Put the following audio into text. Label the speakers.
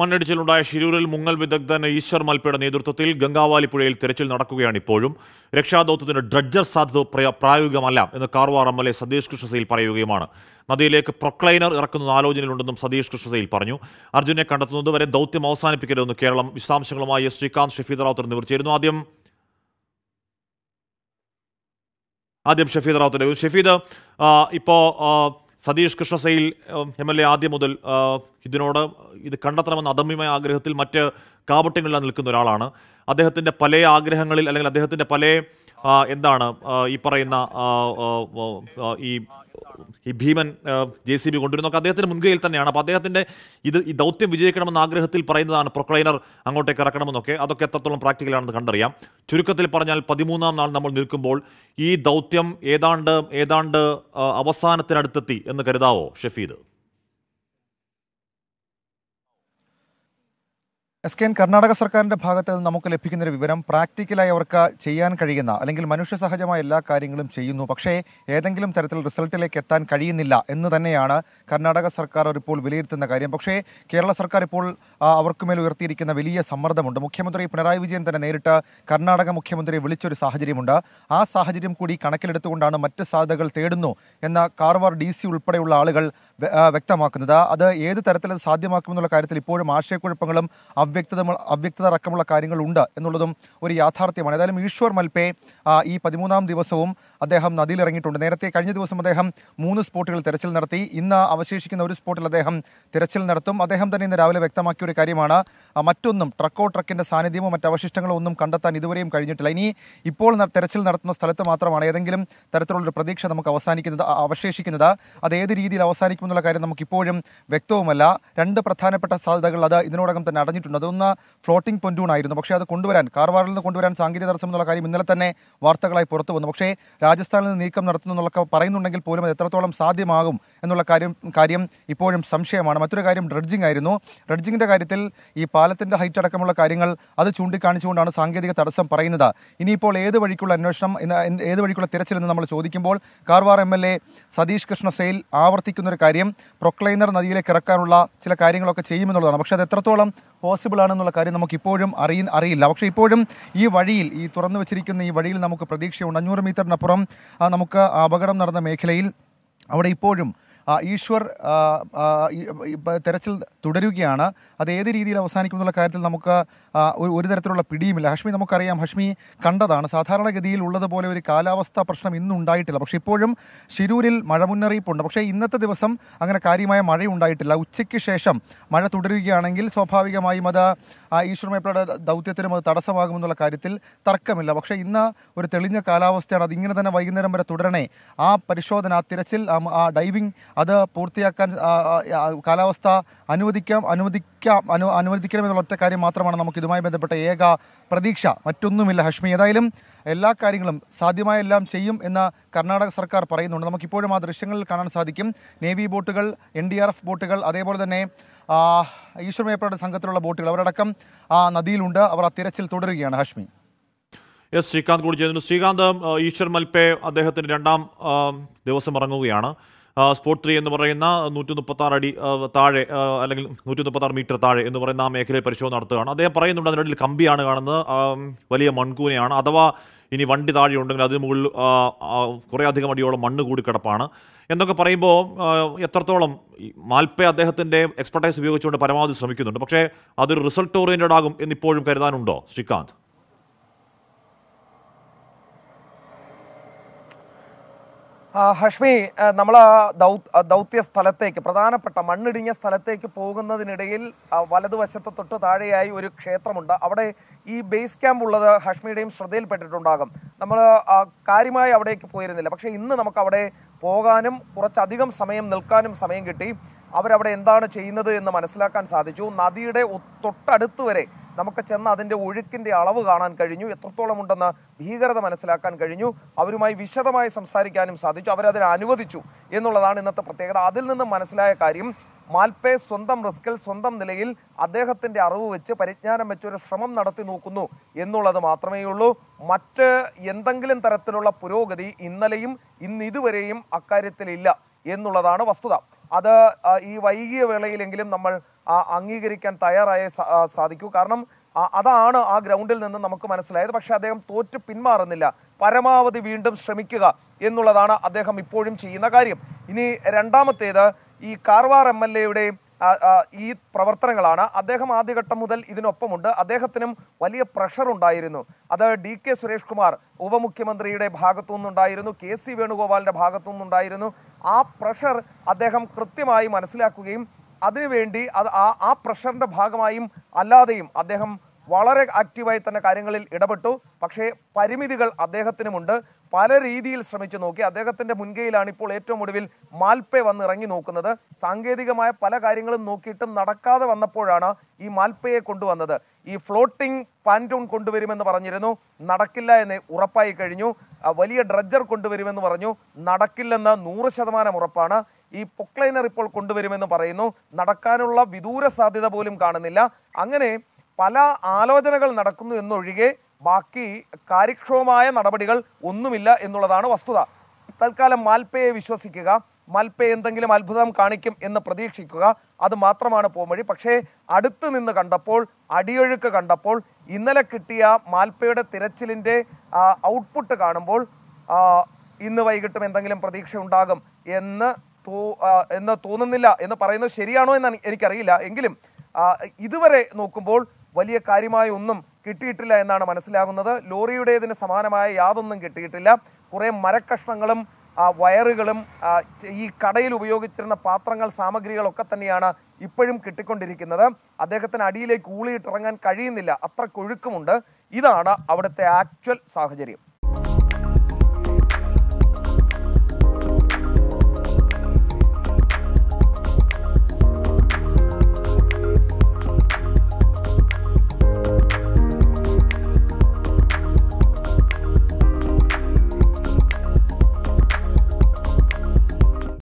Speaker 1: മണ്ണിടിച്ചിലുണ്ടായ ശിരൂരിൽ മുങ്ങൽ വിദഗ്ധൻ ഈശ്വർ മൽപ്പയുടെ നേതൃത്വത്തിൽ ഗംഗാവാലി പുഴയിൽ തിരച്ചിൽ നടക്കുകയാണ് ഇപ്പോഴും രക്ഷാദൌത്യത്തിന് ഡ്രഡ്ജർ സാധ്യത പ്രായോഗികമല്ല എന്ന് Karwar M L A Satheesh കൃഷ്ണസയിൽ പറയുകയുമാണ് നദിയിലേക്ക് പ്രൊക്ലൈനർ ഇറക്കുന്ന ആലോചനയിലുണ്ടെന്നും സതീഷ് കൃഷ്ണസയിൽ പറഞ്ഞു അർജുനെ കണ്ടെത്തുന്നത് വരെ ദൗത്യം അവസാനിപ്പിക്കരുതെന്ന് കേരളം വിശദാംശങ്ങളുമായി ശ്രീകാന്ത് ഷഫീദ് റാവുത്തർ നിവർച്ചിരുന്നു ആദ്യം ആദ്യം ഷഫീദ് റാവുത്തർ ഷഫീദ് ഇപ്പോൾ സതീഷ് കൃഷ്ണസൈൽ എം എൽ എ ആദ്യം മുതൽ ഇതിനോട് ഇത് കണ്ടെത്തണമെന്ന അദമ്യമായ ആഗ്രഹത്തിൽ മറ്റ് കാപട്യങ്ങളിലാണ് നിൽക്കുന്ന ഒരാളാണ് അദ്ദേഹത്തിൻ്റെ പല ആഗ്രഹങ്ങളിൽ അല്ലെങ്കിൽ അദ്ദേഹത്തിൻ്റെ പല എന്താണ് ഈ പറയുന്ന ഈ ഈ ഭീമൻ ജെ സി ബി കൊണ്ടുവരുന്നൊക്കെ അദ്ദേഹത്തിന് മുൻകൈയിൽ തന്നെയാണ് അപ്പോൾ അദ്ദേഹത്തിൻ്റെ ഇത് ഈ ദൗത്യം വിജയിക്കണമെന്ന ആഗ്രഹത്തിൽ പറയുന്നതാണ് പ്രൊക്ലൈനർ അങ്ങോട്ടേക്ക് ഇറക്കണമെന്നൊക്കെ അതൊക്കെ എത്രത്തോളം പ്രാക്ടിക്കലാണെന്ന് കണ്ടറിയാം ചുരുക്കത്തിൽ പറഞ്ഞാൽ പതിമൂന്നാം നാൾ നമ്മൾ നിൽക്കുമ്പോൾ ഈ ദൗത്യം ഏതാണ്ട് ഏതാണ്ട് അവസാനത്തിനടുത്തെത്തി എന്ന് കരുതാവോ Shafeed
Speaker 2: S K N Karnataka സർക്കാരിന്റെ ഭാഗത്ത് നിന്ന് നമുക്ക് ലഭിക്കുന്ന ഒരു വിവരം പ്രാക്ടിക്കലായി അവർക്ക് ചെയ്യാൻ കഴിയുന്ന അല്ലെങ്കിൽ മനുഷ്യ സഹജമായ എല്ലാ കാര്യങ്ങളും ചെയ്യുന്നു പക്ഷേ ഏതെങ്കിലും തരത്തിൽ റിസൾട്ടിലേക്ക് എത്താൻ കഴിയുന്നില്ല എന്ന് തന്നെയാണ് കർണാടക സർക്കാർ ഇപ്പോൾ വിലയിരുത്തുന്ന കാര്യം പക്ഷേ കേരള സർക്കാർ ഇപ്പോൾ അവർക്കുമേൽ ഉയർത്തിയിരിക്കുന്ന വലിയ സമ്മർദ്ദമുണ്ട് മുഖ്യമന്ത്രി പിണറായി വിജയൻ തന്നെ നേരിട്ട് കർണാടക മുഖ്യമന്ത്രി വിളിച്ചൊരു സാഹചര്യമുണ്ട് ആ സാഹചര്യം കൂടി കണക്കിലെടുത്തുകൊണ്ടാണ് മറ്റ് സാധ്യതകൾ തേടുന്നു എന്ന കാർവാർ ഡി സി ഉൾപ്പെടെയുള്ള ആളുകൾ വ്യക്തമാക്കുന്നത് അത് ഏത് തരത്തിൽ സാധ്യമാക്കുമെന്നുള്ള കാര്യത്തിൽ ഇപ്പോഴും ആശയക്കുഴപ്പങ്ങളും അവ്യ അവ്യക്തത അവ്യക്തത അടക്കമുള്ള കാര്യങ്ങളുണ്ട് എന്നുള്ളതും ഒരു യാഥാർത്ഥ്യമാണ് ഏതായാലും ഈശ്വർ മൽപേ ഈ പതിമൂന്നാം ദിവസവും അദ്ദേഹം നദിയിൽ ഇറങ്ങിയിട്ടുണ്ട് നേരത്തെ കഴിഞ്ഞ ദിവസം അദ്ദേഹം മൂന്ന് സ്പോട്ടുകൾ തിരച്ചിൽ നടത്തി ഇന്ന് അവശേഷിക്കുന്ന ഒരു സ്പോട്ടിൽ അദ്ദേഹം തിരച്ചിൽ നടത്തും അദ്ദേഹം തന്നെ ഇന്ന് രാവിലെ വ്യക്തമാക്കിയ ഒരു കാര്യമാണ് മറ്റൊന്നും ട്രക്കോ ട്രക്കിൻ്റെ സാന്നിധ്യമോ മറ്റ് അവശിഷ്ടങ്ങളോ ഒന്നും കണ്ടെത്താൻ ഇതുവരെയും കഴിഞ്ഞിട്ടില്ല ഇനി ഇപ്പോൾ തിരച്ചിൽ നടത്തുന്ന സ്ഥലത്ത് മാത്രമാണ് ഏതെങ്കിലും തരത്തിലുള്ളൊരു പ്രതീക്ഷ നമുക്ക് അവസാനിക്കുന്നത് അവശേഷിക്കുന്നത് അത് ഏത് രീതിയിൽ അവസാനിക്കുമെന്നുള്ള കാര്യം നമുക്കിപ്പോഴും വ്യക്തവുമല്ല രണ്ട് പ്രധാനപ്പെട്ട സാധ്യതകൾ അത് ഇതിനോടകം തന്നെ അടഞ്ഞിട്ടുണ്ട് അതൊന്ന് ഫ്ലോട്ടിംഗ് പൊന്റൂൺ ആയിരുന്നു പക്ഷേ അത് കൊണ്ടുവരാൻ കാർവാറിൽ നിന്ന് കൊണ്ടുവരാൻ സാങ്കേതിക തടസ്സം എന്നുള്ള കാര്യം ഇന്നലെ തന്നെ വാർത്തകളായി പുറത്തു വന്നു പക്ഷേ രാജസ്ഥാനിൽ നിന്ന് നീക്കം നടത്തുന്നു എന്നുള്ള പറയുന്നുണ്ടെങ്കിൽ പോലും അത് എത്രത്തോളം സാധ്യമാകും എന്നുള്ള കാര്യം കാര്യം ഇപ്പോഴും സംശയമാണ് മറ്റൊരു കാര്യം ഡ്രഡ്ജിംഗ് ആയിരുന്നു ഡ്രഡ്ജിങ്ങിൻ്റെ കാര്യത്തിൽ ഈ പാലത്തിൻ്റെ ഹൈറ്റ് അടക്കമുള്ള കാര്യങ്ങൾ അത് ചൂണ്ടിക്കാണിച്ചുകൊണ്ടാണ് സാങ്കേതിക തടസ്സം പറയുന്നത് ഇനിയിപ്പോൾ ഏത് വഴിക്കുള്ള അന്വേഷണം ഏത് വഴിക്കുള്ള എന്ന് നമ്മൾ ചോദിക്കുമ്പോൾ Karwar M L A Satish ആവർത്തിക്കുന്ന ഒരു കാര്യം പ്രൊക്ലൈനർ നദിയിലേക്ക് ഇറക്കാനുള്ള ചില കാര്യങ്ങളൊക്കെ ചെയ്യുമെന്നുള്ളതാണ് പക്ഷേ അത് എത്രത്തോളം പോസിബിൾ ആണെന്നുള്ള കാര്യം നമുക്ക് ഇപ്പോഴും അറിയ അറിയില്ല പക്ഷേ ഇപ്പോഴും ഈ വഴിയിൽ ഈ തുറന്നു വെച്ചിരിക്കുന്ന ഈ വഴിയിൽ നമുക്ക് പ്രതീക്ഷയുണ്ട് അഞ്ഞൂറ് മീറ്ററിനപ്പുറം നമുക്ക് അപകടം നടന്ന മേഖലയിൽ അവിടെ ഇപ്പോഴും ഈശ്വർ തെരച്ചിൽ തുടരുകയാണ് അത് ഏത് രീതിയിൽ എന്നുള്ള കാര്യത്തിൽ നമുക്ക് ഒരു തരത്തിലുള്ള പിടിയുമില്ല ഹഷ്മി നമുക്കറിയാം ഹഷ്മി കണ്ടതാണ് സാധാരണഗതിയിൽ ഉള്ളതുപോലെ ഒരു കാലാവസ്ഥാ പ്രശ്നം ഇന്നും ഉണ്ടായിട്ടില്ല പക്ഷേ ഇപ്പോഴും ശിരൂരിൽ മഴ മുന്നറിയിപ്പുണ്ട് പക്ഷേ ഇന്നത്തെ ദിവസം അങ്ങനെ കാര്യമായ മഴ ഉണ്ടായിട്ടില്ല ഉച്ചയ്ക്ക് ശേഷം മഴ തുടരുകയാണെങ്കിൽ സ്വാഭാവികമായും അത് ഈശ്വരമേപ്പയുടെ ദൗത്യത്തിനും അത് തടസ്സമാകുമെന്നുള്ള കാര്യത്തിൽ തർക്കമില്ല പക്ഷേ ഇന്ന് ഒരു തെളിഞ്ഞ കാലാവസ്ഥയാണ് അത് ഇങ്ങനെ തന്നെ വൈകുന്നേരം വരെ തുടരണേ ആ പരിശോധന ആ തിരച്ചിൽ ആ ഡൈവിംഗ് അത് പൂർത്തിയാക്കാൻ കാലാവസ്ഥ അനുവദിക്കാം അനുവദിക്കാം അനു അനുവദിക്കണമെന്നുള്ള ഒറ്റ കാര്യം മാത്രമാണ് നമുക്ക് ഇതുമായി ബന്ധപ്പെട്ട ഏക പ്രതീക്ഷ മറ്റൊന്നുമില്ല ഹഷ്മി ഏതായാലും എല്ലാ കാര്യങ്ങളും സാധ്യമായ എല്ലാം ചെയ്യും എന്ന് കർണാടക സർക്കാർ പറയുന്നുണ്ട് നമുക്കിപ്പോഴും ആ ദൃശ്യങ്ങളിൽ കാണാൻ സാധിക്കും നേവി ബോട്ടുകൾ എൻ ഡി ആർ എഫ് ബോട്ടുകൾ അതേപോലെ തന്നെ ഈശ്വർ സംഘത്തിലുള്ള ബോട്ടുകൾ അവരടക്കം ആ നദിയിലുണ്ട് അവർ ആ തിരച്ചിൽ തുടരുകയാണ് ഹഷ്മി
Speaker 1: എസ് ശ്രീകാന്ത് കൂടി ചെയ്യുന്നു ശ്രീകാന്ത് ഈശ്വർ മൽപേ അദ്ദേഹത്തിൻ്റെ രണ്ടാം ദിവസം ഇറങ്ങുകയാണ് സ്പോട്ട് ത്രീ എന്ന് പറയുന്ന നൂറ്റി മുപ്പത്തി ആറ് അടി താഴെ അല്ലെങ്കിൽ നൂറ്റി മുപ്പത്തി ആറ് മീറ്റർ താഴെ എന്ന് പറയുന്ന ആ മേഖലയിൽ പരിശോധന നടത്തുകയാണ് അദ്ദേഹം പറയുന്നുണ്ട് അതിനിടയിൽ കമ്പിയാണ് കാണുന്നത് വലിയ മൺകൂനയാണ് അഥവാ ഇനി വണ്ടി താഴെ ഉണ്ടെങ്കിൽ അതിന് മുകളിൽ കുറേ അധികം അടിയോളം മണ്ണ് കൂടി കിടപ്പാണ് എന്നൊക്കെ പറയുമ്പോൾ എത്രത്തോളം മാൽപ്പെ അദ്ദേഹത്തിൻ്റെ എക്സ്പെർട്ടൈസ് ഉപയോഗിച്ചുകൊണ്ട് പരമാവധി ശ്രമിക്കുന്നുണ്ട് പക്ഷേ അതൊരു റിസൾട്ട് ഓറിയൻറ്റഡ് ആകും എന്നിപ്പോഴും കരുതാനുണ്ടോ ശ്രീകാന്ത്
Speaker 3: ഹഷ്മി നമ്മൾ ദൗത്യ സ്ഥലത്തേക്ക് പ്രധാനപ്പെട്ട മണ്ണിടിഞ്ഞ സ്ഥലത്തേക്ക് പോകുന്നതിനിടയിൽ വലതുവശത്ത് തൊട്ട് താഴെയായി ഒരു ക്ഷേത്രമുണ്ട് അവിടെ ഈ ബേസ് ക്യാമ്പ് ഉള്ളത് ഹഷ്മിയുടെയും ശ്രദ്ധയിൽപ്പെട്ടിട്ടുണ്ടാകും നമ്മൾ കാര്യമായി അവിടേക്ക് പോയിരുന്നില്ല പക്ഷേ ഇന്ന് നമുക്ക് അവിടെ പോകാനും കുറച്ചധികം സമയം നിൽക്കാനും സമയം കിട്ടി അവരവിടെ എന്താണ് ചെയ്യുന്നത് എന്ന് മനസ്സിലാക്കാൻ സാധിച്ചു നദിയുടെ തൊട്ടടുത്ത് വരെ നമുക്ക് ചെന്ന് അതിൻ്റെ ഒഴുക്കിൻ്റെ അളവ് കാണാൻ കഴിഞ്ഞു എത്രത്തോളം ഉണ്ടെന്ന് ഭീകരത മനസ്സിലാക്കാൻ കഴിഞ്ഞു അവരുമായി വിശദമായി സംസാരിക്കാനും സാധിച്ചു അവരതിനെ അനുവദിച്ചു എന്നുള്ളതാണ് ഇന്നത്തെ പ്രത്യേകത അതിൽ നിന്നും മനസ്സിലായ കാര്യം മാൽപേ സ്വന്തം റിസ്കിൽ സ്വന്തം നിലയിൽ അദ്ദേഹത്തിൻ്റെ അറിവ് വെച്ച് പരിജ്ഞാനം വെച്ച് ഒരു ശ്രമം നടത്തി നോക്കുന്നു എന്നുള്ളത് മാത്രമേ ഉള്ളൂ മറ്റ് എന്തെങ്കിലും തരത്തിലുള്ള പുരോഗതി ഇന്നലെയും ഇന്ന് ഇതുവരെയും അക്കാര്യത്തിലില്ല എന്നുള്ളതാണ് വസ്തുത അത് ഈ വൈകിയ വേളയിലെങ്കിലും നമ്മൾ അംഗീകരിക്കാൻ തയ്യാറായ സാധിക്കൂ കാരണം അതാണ് ആ ഗ്രൗണ്ടിൽ നിന്ന് നമുക്ക് മനസ്സിലായത് പക്ഷേ അദ്ദേഹം തോറ്റു പിന്മാറുന്നില്ല പരമാവധി വീണ്ടും ശ്രമിക്കുക എന്നുള്ളതാണ് അദ്ദേഹം ഇപ്പോഴും ചെയ്യുന്ന കാര്യം ഇനി രണ്ടാമത്തേത് ഈ കാർവാർ എം എൽ എയുടെയും ഈ പ്രവർത്തനങ്ങളാണ് അദ്ദേഹം ആദ്യഘട്ടം മുതൽ ഇതിനൊപ്പമുണ്ട് അദ്ദേഹത്തിനും വലിയ പ്രഷർ ഉണ്ടായിരുന്നു അത് ഡി കെ സുരേഷ് കുമാർ ഉപമുഖ്യമന്ത്രിയുടെ ഭാഗത്തു നിന്നുണ്ടായിരുന്നു കെ സി വേണുഗോപാലിൻ്റെ ഭാഗത്തു നിന്നുണ്ടായിരുന്നു ആ പ്രഷർ അദ്ദേഹം കൃത്യമായി മനസ്സിലാക്കുകയും അതിനുവേണ്ടി അത് ആ ആ പ്രഷറിൻ്റെ ഭാഗമായും അല്ലാതെയും അദ്ദേഹം വളരെ ആക്റ്റീവായി തന്നെ കാര്യങ്ങളിൽ ഇടപെട്ടു പക്ഷേ പരിമിതികൾ അദ്ദേഹത്തിനുമുണ്ട് പല രീതിയിൽ ശ്രമിച്ചു നോക്കി അദ്ദേഹത്തിന്റെ മുൻകൈയിലാണ് ഇപ്പോൾ ഏറ്റവും ഒടുവിൽ മാൽപ്പേ വന്ന് ഇറങ്ങി നോക്കുന്നത് സാങ്കേതികമായ പല കാര്യങ്ങളും നോക്കിയിട്ടും നടക്കാതെ വന്നപ്പോഴാണ് ഈ മാൽപ്പയെ കൊണ്ടുവന്നത് ഈ ഫ്ലോട്ടിംഗ് പാൻറ്റൂൺ കൊണ്ടുവരുമെന്ന് പറഞ്ഞിരുന്നു നടക്കില്ല എന്ന് ഉറപ്പായി കഴിഞ്ഞു വലിയ ഡ്രഡ്ജർ കൊണ്ടുവരുമെന്ന് പറഞ്ഞു നടക്കില്ലെന്ന് നൂറ് ശതമാനം ഉറപ്പാണ് ഈ പൊക്ലൈനർ ഇപ്പോൾ കൊണ്ടുവരുമെന്ന് പറയുന്നു നടക്കാനുള്ള വിദൂര സാധ്യത പോലും കാണുന്നില്ല അങ്ങനെ പല ആലോചനകൾ നടക്കുന്നു എന്നൊഴികെ ബാക്കി കാര്യക്ഷമമായ നടപടികൾ ഒന്നുമില്ല എന്നുള്ളതാണ് വസ്തുത തൽക്കാലം മാൽപ്പയെ വിശ്വസിക്കുക മൽപ്പ എന്തെങ്കിലും അത്ഭുതം കാണിക്കും എന്ന് പ്രതീക്ഷിക്കുക അത് മാത്രമാണ് പോംവഴി പക്ഷേ അടുത്ത് നിന്ന് കണ്ടപ്പോൾ അടിയൊഴുക്ക് കണ്ടപ്പോൾ ഇന്നലെ കിട്ടിയ മാൽപ്പയുടെ തിരച്ചിലിൻ്റെ ഔട്ട്പുട്ട് കാണുമ്പോൾ ഇന്ന് വൈകിട്ടും എന്തെങ്കിലും പ്രതീക്ഷ ഉണ്ടാകും എന്ന് തോ എന്ന് തോന്നുന്നില്ല എന്ന് പറയുന്നത് ശരിയാണോ എന്ന് എനിക്കറിയില്ല എങ്കിലും ഇതുവരെ നോക്കുമ്പോൾ വലിയ കാര്യമായ ഒന്നും കിട്ടിയിട്ടില്ല എന്നാണ് മനസ്സിലാകുന്നത് ലോറിയുടേതിന് സമാനമായ യാതൊന്നും കിട്ടിയിട്ടില്ല കുറേ മരക്കഷ്ണങ്ങളും വയറുകളും ഈ കടയിൽ ഉപയോഗിച്ചിരുന്ന പാത്രങ്ങൾ സാമഗ്രികളൊക്കെ തന്നെയാണ് ഇപ്പോഴും കിട്ടിക്കൊണ്ടിരിക്കുന്നത് അദ്ദേഹത്തിന് അടിയിലേക്ക് ഊളിയിട്ടിറങ്ങാൻ കഴിയുന്നില്ല അത്ര കൊഴുക്കുമുണ്ട് ഇതാണ് അവിടുത്തെ ആക്ച്വൽ സാഹചര്യം